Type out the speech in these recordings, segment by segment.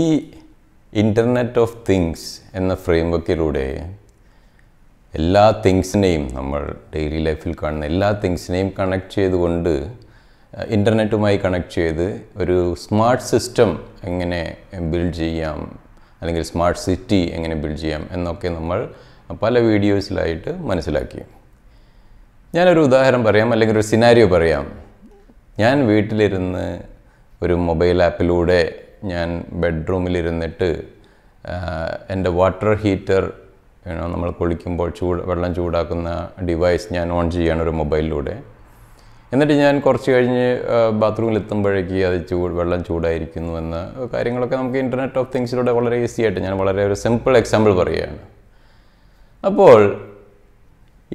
ഈ internet of things എന്ന frame വർക്കിലൂടെ എല്ലാ തിങ്സിനെയും നമ്മൾ ഡെയിലി ലൈഫിൽ കാണുന്ന എല്ലാ തിങ്സിനെയും കണക്ട് ചെയ്തുകൊണ്ട് ഇൻ്റർനെറ്റുമായി കണക്ട് ചെയ്ത് ഒരു സ്മാർട്ട് സിസ്റ്റം എങ്ങനെ ബിൽഡ് ചെയ്യാം അല്ലെങ്കിൽ സ്മാർട്ട് സിറ്റി എങ്ങനെ ബിൽഡ് ചെയ്യാം എന്നൊക്കെ നമ്മൾ പല വീഡിയോസിലായിട്ട് മനസ്സിലാക്കി ഞാനൊരു ഉദാഹരണം പറയാം അല്ലെങ്കിൽ ഒരു സിനാരിയോ പറയാം ഞാൻ വീട്ടിലിരുന്ന് ഒരു മൊബൈൽ ആപ്പിലൂടെ ഞാൻ ബെഡ്റൂമിലിരുന്നിട്ട് എൻ്റെ വാട്ടർ ഹീറ്റർ നമ്മൾ കുളിക്കുമ്പോൾ ചൂട് വെള്ളം ചൂടാക്കുന്ന ഡിവൈസ് ഞാൻ ഓൺ ചെയ്യാണ് ഒരു മൊബൈലിലൂടെ എന്നിട്ട് ഞാൻ കുറച്ച് കഴിഞ്ഞ് ബാത്റൂമിൽ എത്തുമ്പോഴേക്ക് അത് ചൂട് വെള്ളം ചൂടായിരിക്കുന്നു എന്ന കാര്യങ്ങളൊക്കെ നമുക്ക് ഇൻ്റർനെറ്റ് ഓഫ് തിങ്സിലൂടെ വളരെ ഈസി ആയിട്ട് ഞാൻ വളരെ ഒരു സിമ്പിൾ എക്സാമ്പിൾ പറയുകയാണ് അപ്പോൾ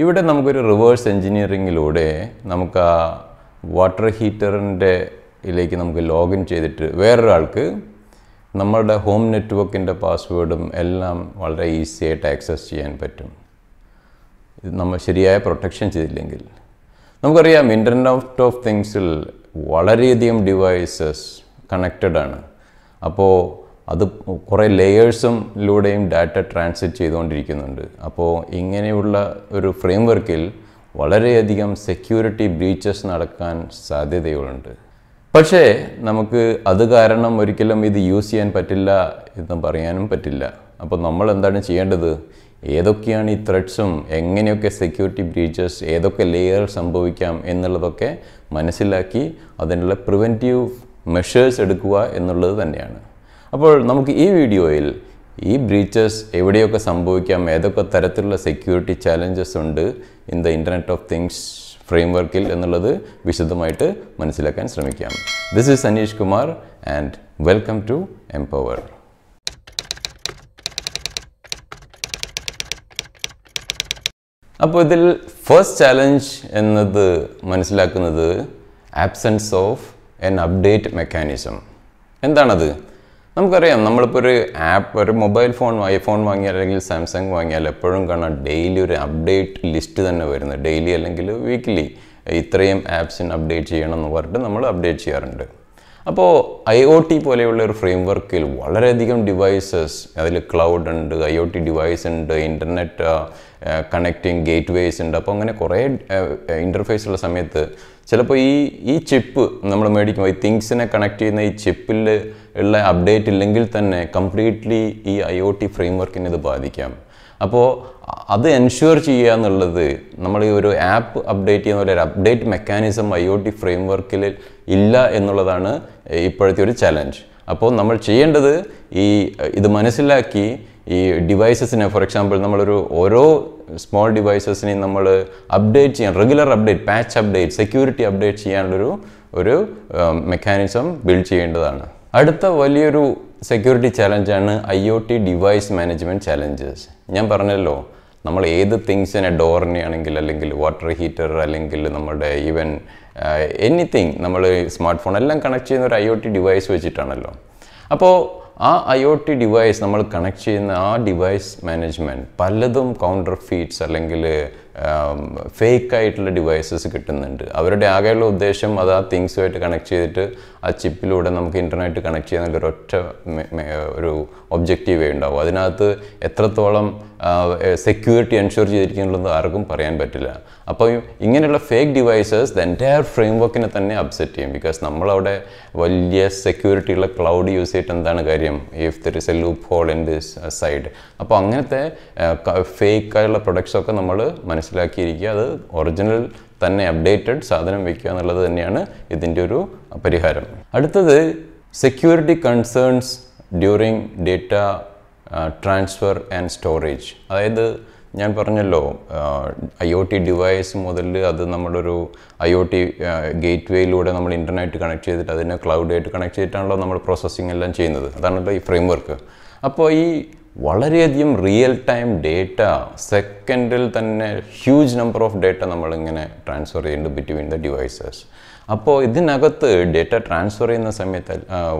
ഇവിടെ നമുക്കൊരു റിവേഴ്സ് എൻജിനീയറിങ്ങിലൂടെ നമുക്ക് ആ വാട്ടർ ഹീറ്ററിൻ്റെ ഇതിലേക്ക് നമുക്ക് ലോഗിൻ ചെയ്തിട്ട് വേറൊരാൾക്ക് നമ്മളുടെ ഹോം നെറ്റ്വർക്കിൻ്റെ പാസ്വേഡും എല്ലാം വളരെ ഈസി ആയിട്ട് ആക്സസ് ചെയ്യാൻ പറ്റും ഇത് നമ്മൾ ശരിയായ പ്രൊട്ടക്ഷൻ ചെയ്തില്ലെങ്കിൽ നമുക്കറിയാം ഇൻ്റർനെറ്റ് ഓഫ് തിങ്സിൽ വളരെയധികം ഡിവൈസസ് കണക്റ്റഡ് ആണ് അപ്പോൾ അത് കുറേ ലെയേഴ്സുംലൂടെയും ഡാറ്റ ട്രാൻസ്മിറ്റ് ചെയ്തുകൊണ്ടിരിക്കുന്നുണ്ട് അപ്പോൾ ഇങ്ങനെയുള്ള ഒരു ഫ്രെയിംവർക്കിൽ വളരെയധികം സെക്യൂരിറ്റി ബ്രീച്ചസ് നടക്കാൻ സാധ്യതകളുണ്ട് പക്ഷേ നമുക്ക് അത് കാരണം ഒരിക്കലും ഇത് യൂസ് ചെയ്യാൻ പറ്റില്ല എന്ന് പറയാനും പറ്റില്ല അപ്പോൾ നമ്മൾ എന്താണ് ചെയ്യേണ്ടത് ഏതൊക്കെയാണ് ഈ ത്രെഡ്സും എങ്ങനെയൊക്കെ സെക്യൂരിറ്റി ബ്രീച്ചസ് ഏതൊക്കെ ലെയർ സംഭവിക്കാം എന്നുള്ളതൊക്കെ മനസ്സിലാക്കി അതിനുള്ള പ്രിവെൻറ്റീവ് മെഷേഴ്സ് എടുക്കുക എന്നുള്ളത് തന്നെയാണ് അപ്പോൾ നമുക്ക് ഈ വീഡിയോയിൽ ഈ ബ്രീച്ചസ് എവിടെയൊക്കെ സംഭവിക്കാം ഏതൊക്കെ തരത്തിലുള്ള സെക്യൂരിറ്റി ചാലഞ്ചസ് ഉണ്ട് in the internet of things frame വർക്കിൽ എന്നുള്ളത് വിശദമായിട്ട് മനസ്സിലാക്കാൻ ശ്രമിക്കാം this is Aneesh Kumar and welcome to empower അപ്പോൾ ഇതിൽ ഫസ്റ്റ് ചാലഞ്ച് എന്നത് മനസ്സിലാക്കുന്നത് absence of an update mechanism എന്താണത് നമുക്കറിയാം നമ്മളിപ്പോൾ ഒരു ആപ്പ് ഒരു മൊബൈൽ ഫോൺ ഐഫോൺ വാങ്ങിയാൽ അല്ലെങ്കിൽ സാംസങ് വാങ്ങിയാൽ എപ്പോഴും കാണാം ഡെയിലി ഒരു അപ്ഡേറ്റ് ലിസ്റ്റ് തന്നെ വരുന്നത് ഡെയിലി അല്ലെങ്കിൽ വീക്ക്ലി ഇത്രയും ആപ്സിന് അപ്ഡേറ്റ് ചെയ്യണം എന്ന് പറഞ്ഞിട്ട് നമ്മൾ അപ്ഡേറ്റ് ചെയ്യാറുണ്ട് അപ്പോൾ ഐ ഒ ടി പോലെയുള്ള ഒരു ഫ്രെയിം വർക്കിൽ വളരെയധികം ഡിവൈസസ് അതിൽ ക്ലൗഡ് ഉണ്ട് ഐ ഒ ടി ഡിവൈസ് ഉണ്ട് ഇൻ്റർനെറ്റ് കണക്റ്റിംഗ് ഗേറ്റ് വേസ് ഉണ്ട് അപ്പോൾ അങ്ങനെ കുറേ ഇൻ്റർഫേസ് ഉള്ള സമയത്ത് ചിലപ്പോൾ ഈ ഈ ചിപ്പ് നമ്മൾ മേടിക്കുമ്പോൾ ഈ തിങ്സിനെ കണക്ട് ചെയ്യുന്ന ഈ ചിപ്പിൽ ഉള്ള അപ്ഡേറ്റ് ഇല്ലെങ്കിൽ തന്നെ കംപ്ലീറ്റ്ലി ഈ ഐ ഒ ടി ഫ്രെയിംവർക്കിനെ ഇത് ബാധിക്കാം അപ്പോൾ അത് എൻഷുവർ ചെയ്യുക എന്നുള്ളത് നമ്മൾ ഈ ഒരു ആപ്പ് അപ്ഡേറ്റ് ചെയ്യുന്ന പോലെ ഒരു update mechanism I O T ഫ്രെയിംവർക്കിൽ ഇല്ല എന്നുള്ളതാണ് ഇപ്പോഴത്തെ ഒരു ചലഞ്ച് അപ്പോൾ നമ്മൾ ചെയ്യേണ്ടത് ഈ ഇത് മനസ്സിലാക്കി ഈ ഡിവൈസസിനെ ഫോർ എക്സാമ്പിൾ നമ്മളൊരു ഓരോ സ്മോൾ ഡിവൈസസിനെയും നമ്മൾ അപ്ഡേറ്റ് ചെയ്യാൻ regular update patch update security update ചെയ്യാനുള്ളൊരു ഒരു മെക്കാനിസം ബിൽഡ് ചെയ്യേണ്ടതാണ് അടുത്ത വലിയൊരു സെക്യൂരിറ്റി ചാലഞ്ചാണ് I O T device management challenges ഞാൻ പറഞ്ഞല്ലോ നമ്മൾ ഏത് തിങ്സിനെ ഡോറിനെ ആണെങ്കിൽ അല്ലെങ്കിൽ വാട്ടർ ഹീറ്റർ അല്ലെങ്കിൽ നമ്മുടെ ഈവൻ എനിത്തിങ് നമ്മൾ സ്മാർട്ട് ഫോൺ എല്ലാം കണക്ട് ചെയ്യുന്ന ഒരു ഐ ഒ ടി ഡിവൈസ് വെച്ചിട്ടാണല്ലോ അപ്പോൾ ആ ഐ ഒ ടി ഡിവൈസ് നമ്മൾ കണക്ട് ചെയ്യുന്ന ആ ഡിവൈസ് മാനേജ്മെൻറ്റ് പലതും കൗണ്ടർ ഫീറ്റ്സ് അല്ലെങ്കിൽ ഫേക്ക് ആയിട്ടുള്ള ഡിവൈസസ് കിട്ടുന്നുണ്ട് അവരുടെ ആകെയുള്ള ഉദ്ദേശം അത് ആ തിങ്സുമായിട്ട് കണക്ട് ചെയ്തിട്ട് ആ ചിപ്പിലൂടെ നമുക്ക് ഇൻ്റർനെറ്റ് കണക്ട് ചെയ്യാനുള്ള ഒരു ഒറ്റ ഒരു ഒബ്ജക്റ്റീവേ ഉണ്ടാവും അതിനകത്ത് എത്രത്തോളം സെക്യൂരിറ്റി എൻഷുർ ചെയ്തിരിക്കുന്നുള്ളത് ആർക്കും പറയാൻ പറ്റില്ല അപ്പോൾ ഇങ്ങനെയുള്ള fake devices the entire frame വർക്കിനെ തന്നെ അപ്സെറ്റ് ചെയ്യും ബിക്കോസ് നമ്മളവിടെ വലിയ സെക്യൂരിറ്റിയുള്ള ക്ലൗഡ് യൂസ് ചെയ്തിട്ട് എന്താണ് കാര്യം if there is a loophole in this side അപ്പോൾ അങ്ങനത്തെ ഫേക്കായുള്ള പ്രൊഡക്ട്സൊക്കെ നമ്മൾ മനസ്സിലാക്കി മനസ്സിലാക്കിയിരിക്കുക അത് ഒറിജിനൽ തന്നെ അപ്ഡേറ്റഡ് സാധനം വയ്ക്കുക എന്നുള്ളത് തന്നെയാണ് ഇതിൻ്റെ ഒരു പരിഹാരം അടുത്തത് security concerns during data transfer and storage അതായത് ഞാൻ പറഞ്ഞല്ലോ ഐ ഒ ടി ഡിവൈസ് മുതൽ അത് നമ്മളൊരു ഐ ഒ ടി ഗേറ്റ് വേയിലൂടെ നമ്മൾ ഇൻ്റർനെറ്റ് കണക്ട് ചെയ്തിട്ട് അതിനെ ക്ലൗഡായിട്ട് കണക്ട് ചെയ്തിട്ടാണല്ലോ നമ്മൾ പ്രോസസ്സിംഗ് എല്ലാം ചെയ്യുന്നത് അതാണല്ലോ ഈ ഫ്രെയിം വർക്ക് അപ്പോൾ ഈ വളരെയധികം റിയൽ ടൈം ഡേറ്റ സെക്കൻഡിൽ തന്നെ ഹ്യൂജ് നമ്പർ ഓഫ് ഡേറ്റ നമ്മളിങ്ങനെ ട്രാൻസ്ഫർ ചെയ്യുന്നുണ്ട് ബിറ്റ്വീൻ ദ ഡിവൈസസ് അപ്പോൾ ഇതിനകത്ത് ഡേറ്റ ട്രാൻസ്ഫർ ചെയ്യുന്ന സമയത്ത്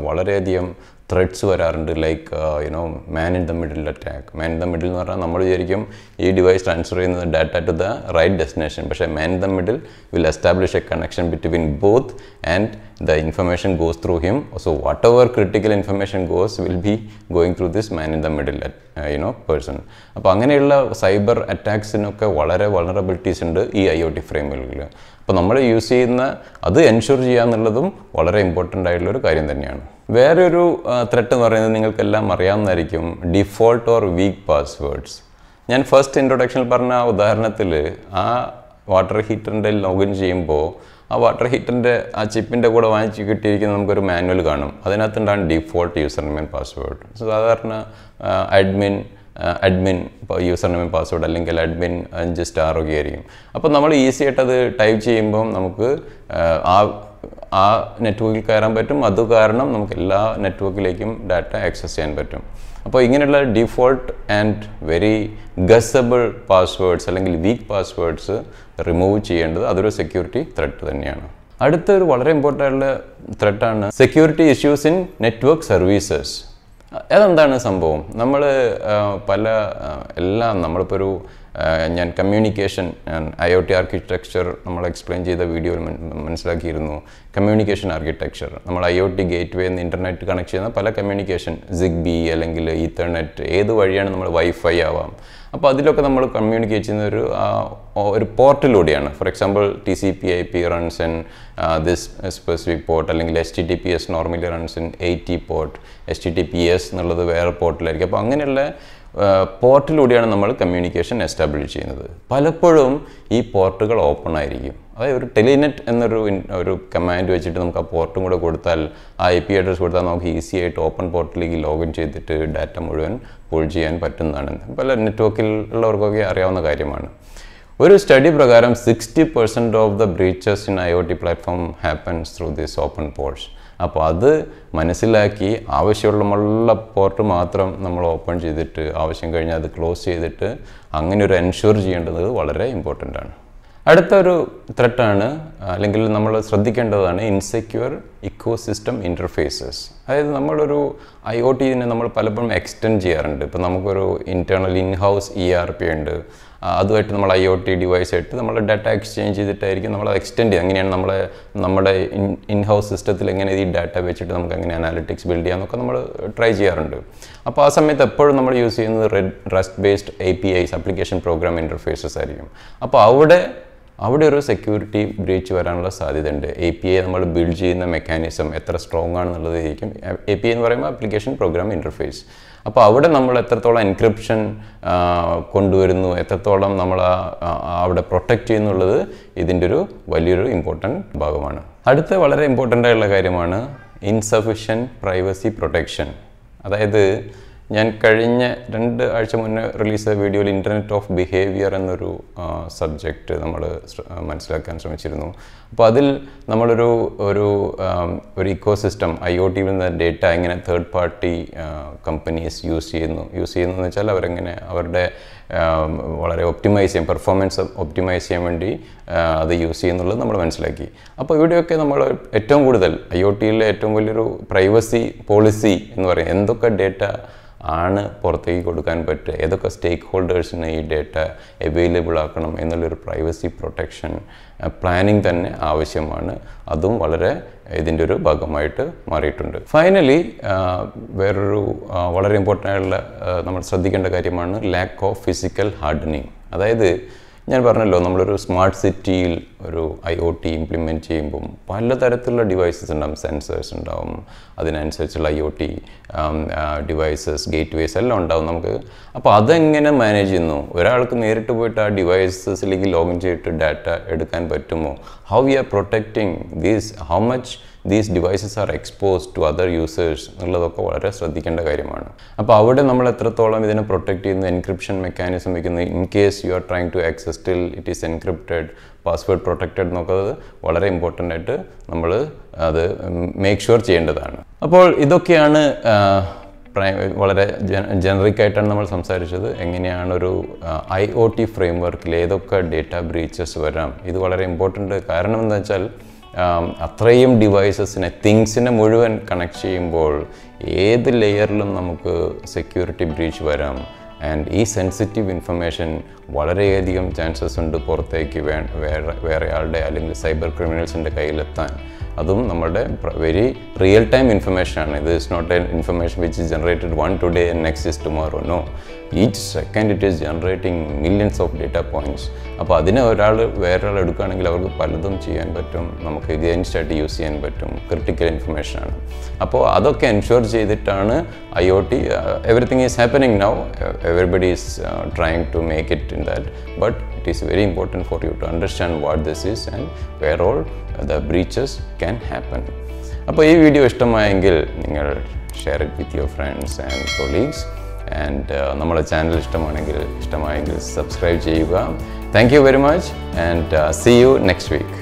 വളരെയധികം ത്രെഡ്സ് വരാറുണ്ട് like you know man in the middle attack man in the middle എന്ന് പറഞ്ഞാൽ നമ്മൾ വിചാരിക്കും ഈ ഡിവൈസ് ട്രാൻസ്ഫർ ചെയ്യുന്നത് data to the right destination പക്ഷേ man in the middle will establish a connection between both and the information goes through him so whatever critical information goes will be going through this man in the middle you know person അപ്പോൾ അങ്ങനെയുള്ള cyber അറ്റാക്സിനൊക്കെ വളരെ വളറബിലിറ്റീസ് ഉണ്ട് ഈ I O T ഫ്രെയിമുകളിൽ അപ്പോൾ നമ്മൾ use ചെയ്യുന്ന അത് ensure ചെയ്യുക എന്നുള്ളതും വളരെ ഇമ്പോർട്ടൻ്റ് ആയിട്ടുള്ളൊരു കാര്യം തന്നെയാണ് വേറൊരു ത്രെട്ട് എന്ന് പറയുന്നത് നിങ്ങൾക്കെല്ലാം അറിയാവുന്നതായിരിക്കും ഡിഫോൾട്ട് ഓർ വീക്ക് പാസ്വേഡ്സ് ഞാൻ ഫസ്റ്റ് ഇൻട്രൊഡക്ഷനിൽ പറഞ്ഞ ആ ഉദാഹരണത്തിൽ ആ വാട്ടർ ഹീറ്ററിൻ്റെ ലോഗിൻ ചെയ്യുമ്പോൾ ആ വാട്ടർ ഹീറ്ററിൻ്റെ ആ ചിപ്പിൻ്റെ കൂടെ വാങ്ങിച്ച് കിട്ടിയിരിക്കുന്ന നമുക്കൊരു മാനുവൽ കാണും അതിനകത്തുണ്ടാണ് ഡിഫോൾട്ട് യൂസർ നെയിം പാസ്വേഡ് സാധാരണ അഡ്മിൻ അഡ്മിൻ ഇപ്പോൾ യൂസർ നെയിം പാസ്വേഡ് അല്ലെങ്കിൽ അഡ്മിൻ അഞ്ച് സ്റ്റാർ ഒക്കെ ആയിരിക്കും അപ്പോൾ നമ്മൾ ഈസി ആയിട്ട് അത് ടൈപ്പ് ചെയ്യുമ്പം നമുക്ക് ആ ആ നെറ്റ്വർക്കിൽ കയറാൻ പറ്റും അത് കാരണം നമുക്ക് എല്ലാ നെറ്റ്വർക്കിലേക്കും ഡാറ്റ ആക്സസ് ചെയ്യാൻ പറ്റും അപ്പോൾ ഇങ്ങനെയുള്ള default and very guessable passwords അല്ലെങ്കിൽ വീക്ക് പാസ്വേഡ്സ് റിമൂവ് ചെയ്യേണ്ടത് അതൊരു സെക്യൂരിറ്റി ത്രെട്ട് തന്നെയാണ് അടുത്ത ഒരു വളരെ ഇമ്പോർട്ടൻ്റ് ആയിട്ടുള്ള ത്രെട്ടാണ് security issues in network services അതെന്താണ് സംഭവം നമ്മൾ പല എല്ലാം നമ്മളിപ്പോൾ ഒരു ഞാൻ communication I O T architecture നമ്മൾ എക്സ്പ്ലെയിൻ ചെയ്ത വീഡിയോയിൽ മനസ്സിലാക്കിയിരുന്നു കമ്മ്യൂണിക്കേഷൻ ആർക്കിടെക്ചർ നമ്മൾ I O T gateway എന്ന് ഇൻ്റർനെറ്റ് കണക്ട് ചെയ്യുന്ന പല കമ്മ്യൂണിക്കേഷൻ ബി അല്ലെങ്കിൽ ഇത്തർനെറ്റ് ഏത് വഴിയാണ് നമ്മൾ വൈഫൈ ആവാം അപ്പോൾ അതിലൊക്കെ നമ്മൾ കമ്മ്യൂണിക്കേറ്റ് ചെയ്യുന്ന ഒരു ഒരു പോർട്ടിലൂടെയാണ് for example T C P I P runs in this specific port അല്ലെങ്കിൽ S T T P S normally runs in eighty port S T T P S എന്നുള്ളത് വേറെ പോർട്ടിലായിരിക്കും അപ്പോൾ അങ്ങനെയുള്ള പോർട്ടിലൂടെയാണ് നമ്മൾ കമ്മ്യൂണിക്കേഷൻ എസ്റ്റാബ്ലിഷ് ചെയ്യുന്നത് പലപ്പോഴും ഈ പോർട്ടുകൾ ഓപ്പൺ ആയിരിക്കും അതായത് ഒരു ടെലിനെറ്റ് എന്നൊരു ഒരു കമാൻഡ് വെച്ചിട്ട് നമുക്ക് ആ പോർട്ടും കൂടെ കൊടുത്താൽ ആ ഐ പി അഡ്രസ് കൊടുത്താൽ നമുക്ക് ഈസി ആയിട്ട് ഓപ്പൺ പോർട്ടിലേക്ക് ലോഗിൻ ചെയ്തിട്ട് ഡാറ്റ മുഴുവൻ പുൾ ചെയ്യാൻ പറ്റുന്നതാണ് പല നെറ്റ്വർക്കിൽ ഉള്ളവർക്കൊക്കെ അറിയാവുന്ന കാര്യമാണ് ഒരു സ്റ്റഡി പ്രകാരം sixty percent of the breaches in I O T platform happens through this open ports അപ്പോൾ അത് മനസ്സിലാക്കി ആവശ്യമുള്ള പോർട്ട് മാത്രം നമ്മൾ ഓപ്പൺ ചെയ്തിട്ട് ആവശ്യം കഴിഞ്ഞാൽ അത് ക്ലോസ് ചെയ്തിട്ട് അങ്ങനെ ഒരു എൻഷുർ ചെയ്യേണ്ടത് വളരെ ഇമ്പോർട്ടൻ്റ് ആണ് അടുത്തൊരു ത്രെട്ടാണ് അല്ലെങ്കിൽ നമ്മൾ ശ്രദ്ധിക്കേണ്ടതാണ് ഇൻസെക്യൂർ ഇക്കോസിസ്റ്റം ഇൻ്റർഫേസസ് അതായത് നമ്മളൊരു ഐ ഒ ടി നമ്മൾ പലപ്പോഴും എക്സ്റ്റെൻഡ് ചെയ്യാറുണ്ട് ഇപ്പോൾ നമുക്കൊരു internal inhouse E R P ഉണ്ട് അതുമായിട്ട് നമ്മൾ ഐ ഒ ടി ആയിട്ട് നമ്മൾ ഡാറ്റ എക്സ്ചേഞ്ച് ചെയ്തിട്ടായിരിക്കും നമ്മൾ എക്സ്റ്റെൻഡ് ചെയ്യുക അങ്ങനെയാണ് നമ്മളെ നമ്മുടെ ഇൻ ഇൻഹൗസ് സിസ്റ്റത്തിൽ എങ്ങനെ ഈ ഡാറ്റ വെച്ചിട്ട് നമുക്ക് എങ്ങനെ അനാലിറ്റിക്സ് ബിൽഡ് ചെയ്യാമെന്നൊക്കെ നമ്മൾ ട്രൈ ചെയ്യാറുണ്ട് അപ്പോൾ ആ സമയത്ത് എപ്പോഴും നമ്മൾ യൂസ് ചെയ്യുന്നത് red rest based A P Is application program interfaces ആയിരിക്കും അപ്പോൾ അവിടെ അവിടെ ഒരു സെക്യൂരിറ്റി ബ്രീച്ച് വരാനുള്ള ഉണ്ട് എ പി ഐ നമ്മൾ ബിൽഡ് ചെയ്യുന്ന മെക്കാനിസം എത്ര സ്ട്രോങ് ആണെന്നുള്ളതായിരിക്കും എ പി ഐ എന്ന് പറയുമ്പോൾ അപ്ലിക്കേഷൻ പ്രോഗ്രാം ഇൻ്റർഫേസ് അപ്പോൾ അവിടെ നമ്മൾ എത്രത്തോളം എൻക്രിപ്ഷൻ കൊണ്ടുവരുന്നു എത്രത്തോളം നമ്മൾ അവിടെ പ്രൊട്ടക്റ്റ് ചെയ്യുന്നുള്ളത് ഇതിൻ്റെ ഒരു വലിയൊരു ഇമ്പോർട്ടൻറ്റ് ഭാഗമാണ് അടുത്ത വളരെ ഇമ്പോർട്ടൻ്റ് ആയിട്ടുള്ള കാര്യമാണ് ഇൻസഫിഷ്യൻറ്റ് പ്രൈവസി പ്രൊട്ടക്ഷൻ അതായത് ഞാൻ കഴിഞ്ഞ രണ്ട് ആഴ്ച മുന്നേ റിലീസ് ചെയ്ത വീഡിയോയിൽ ഇൻ്റർനെറ്റ് ഓഫ് ബിഹേവിയർ എന്നൊരു സബ്ജക്റ്റ് നമ്മൾ മനസ്സിലാക്കാൻ ശ്രമിച്ചിരുന്നു അപ്പോൾ അതിൽ നമ്മളൊരു ഒരു ഒരു ഇക്കോ സിസ്റ്റം ഐ ഒ ടിയിൽ നിന്ന് ഡേറ്റ എങ്ങനെ തേർഡ് പാർട്ടി കമ്പനീസ് യൂസ് ചെയ്യുന്നു യൂസ് ചെയ്യുന്നു എന്ന് വെച്ചാൽ അവരെങ്ങനെ അവരുടെ വളരെ ഒപ്റ്റിമൈസ് ചെയ്യാം പെർഫോമൻസ് ഒപ്റ്റിമൈസ് ചെയ്യാൻ വേണ്ടി അത് യൂസ് ചെയ്യുന്നുള്ളത് നമ്മൾ മനസ്സിലാക്കി അപ്പോൾ ഇവിടെയൊക്കെ നമ്മൾ ഏറ്റവും കൂടുതൽ ഐ ഒ ടിയിലെ ഏറ്റവും വലിയൊരു പ്രൈവസി പോളിസി എന്ന് പറയുന്നത് എന്തൊക്കെ ഡേറ്റ ആണ് പുറത്തേക്ക് കൊടുക്കാൻ പറ്റുക ഏതൊക്കെ സ്റ്റേക്ക് ഹോൾഡേഴ്സിന് ഈ ഡേറ്റ അവൈലബിൾ ആക്കണം എന്നുള്ളൊരു പ്രൈവസി പ്രൊട്ടക്ഷൻ പ്ലാനിങ് തന്നെ ആവശ്യമാണ് അതും വളരെ ഇതിൻ്റെ ഒരു ഭാഗമായിട്ട് മാറിയിട്ടുണ്ട് ഫൈനലി വേറൊരു വളരെ ഇമ്പോർട്ടൻ്റ് ആയിട്ടുള്ള നമ്മൾ ശ്രദ്ധിക്കേണ്ട കാര്യമാണ് ലാക്ക് ഓഫ് ഫിസിക്കൽ ഹാർഡനിങ് അതായത് ഞാൻ പറഞ്ഞല്ലോ നമ്മളൊരു സ്മാർട്ട് സിറ്റിയിൽ ഒരു ഐ ഒ ടി ഇംപ്ലിമെൻറ്റ് ചെയ്യുമ്പം പലതരത്തിലുള്ള ഡിവൈസസ് ഉണ്ടാവും സെൻസേഴ്സ് ഉണ്ടാവും അതിനനുസരിച്ചുള്ള I O T devices gateways എല്ലാം ഉണ്ടാവും നമുക്ക് അപ്പോൾ അതെങ്ങനെ മാനേജ് ചെയ്യുന്നു ഒരാൾക്ക് നേരിട്ട് പോയിട്ട് ആ ഡിവൈസസിലേക്ക് ലോഗിൻ ചെയ്തിട്ട് ഡാറ്റ എടുക്കാൻ പറ്റുമോ how we are protecting these how much these devices are expose to other users എന്നുള്ളതൊക്കെ വളരെ ശ്രദ്ധിക്കേണ്ട കാര്യമാണ് അപ്പോൾ അവിടെ നമ്മൾ എത്രത്തോളം ഇതിനെ പ്രൊട്ടക്റ്റ് ചെയ്യുന്നു എൻക്രിപ്ഷൻ മെക്കാനിസം വയ്ക്കുന്നു in case you are trying to access still it is encrypted password protected എന്നൊക്കെ വളരെ ഇമ്പോർട്ടൻ്റ് ആയിട്ട് നമ്മൾ അത് മേക്ക് ഷുവർ ചെയ്യേണ്ടതാണ് അപ്പോൾ ഇതൊക്കെയാണ് വളരെ ജനറിക് ആയിട്ടാണ് നമ്മൾ സംസാരിച്ചത് എങ്ങനെയാണ് ഒരു ഐ ഒ ടി ഫ്രെയിംവർക്കിൽ ഏതൊക്കെ ഡേറ്റ ബ്രീച്ചസ് വരാം ഇത് വളരെ ഇമ്പോർട്ടൻ്റ് കാരണം എന്താ വെച്ചാൽ അത്രയും ഡിവൈസസിനെ തിങ്സിനെ മുഴുവൻ കണക്ട് ചെയ്യുമ്പോൾ ഏത് ലെയറിലും നമുക്ക് സെക്യൂരിറ്റി ബ്രീച്ച് വരാം ആൻഡ് ഈ സെൻസിറ്റീവ് ഇൻഫർമേഷൻ വളരെയധികം ചാൻസസ് ഉണ്ട് പുറത്തേക്ക് വേ വേറെ വേറെ ആളുടെ അല്ലെങ്കിൽ സൈബർ ക്രിമിനൽസിൻ്റെ കയ്യിലെത്താൻ അതും നമ്മുടെ വെരി റിയൽ ടൈം ഇൻഫർമേഷനാണ് ഇത് is not a information which is generated one today and next is tomorrow no each second it is generating millions of data points അപ്പോൾ അതിനെ ഒരാൾ വേറൊരാൾ എടുക്കുകയാണെങ്കിൽ അവർക്ക് പലതും ചെയ്യാൻ പറ്റും നമുക്ക് എഗെയിൻസ്റ്റായിട്ട് യൂസ് ചെയ്യാൻ പറ്റും ക്രിട്ടിക്കൽ ഇൻഫർമേഷനാണ് അപ്പോൾ അതൊക്കെ എൻഷുർ ചെയ്തിട്ടാണ് I O T everything is happening now everybody is trying to make it in that but it is very important for you to understand what this is and where all the breaches can happen അപ്പോൾ ഈ video ഇഷ്ടമായെങ്കിൽ നിങ്ങൾ share it with your friends and colleagues and നമ്മുടെ channel ഇഷ്ടമാണെങ്കിൽ ഇഷ്ടമായെങ്കിൽ subscribe ചെയ്യുക thank you very much and see you next week